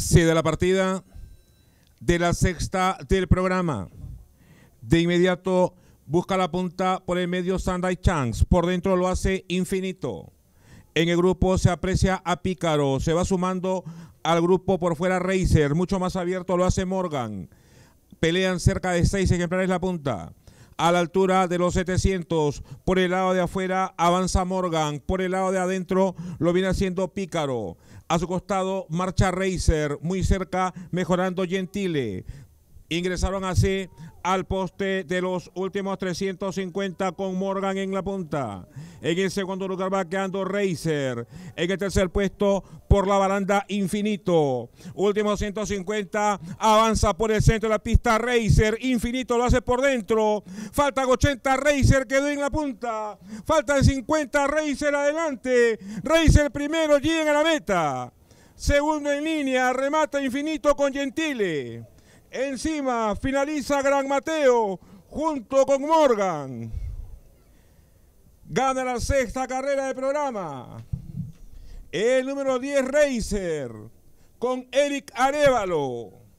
se da la partida de la sexta del programa. De inmediato busca la punta por el medio Sunday Chance. Por dentro lo hace infinito. En el grupo se aprecia a Pícaro. Se va sumando al grupo por fuera Racer. Mucho más abierto lo hace Morgan. Pelean cerca de seis ejemplares la punta a la altura de los 700. Por el lado de afuera avanza Morgan. Por el lado de adentro lo viene haciendo Pícaro. A su costado marcha Racer, muy cerca, mejorando Gentile. Ingresaron así al poste de los últimos 350 con Morgan en la punta. En el segundo lugar va quedando Racer. En el tercer puesto por la baranda Infinito. Último 150 avanza por el centro de la pista Racer. Infinito lo hace por dentro. Faltan 80 Racer quedó en la punta. Faltan 50 Racer adelante. Racer primero llega a la meta. Segundo en línea, remata Infinito con Gentile. Encima finaliza Gran Mateo junto con Morgan. Gana la sexta carrera de programa. El número 10 Racer con Eric Arevalo.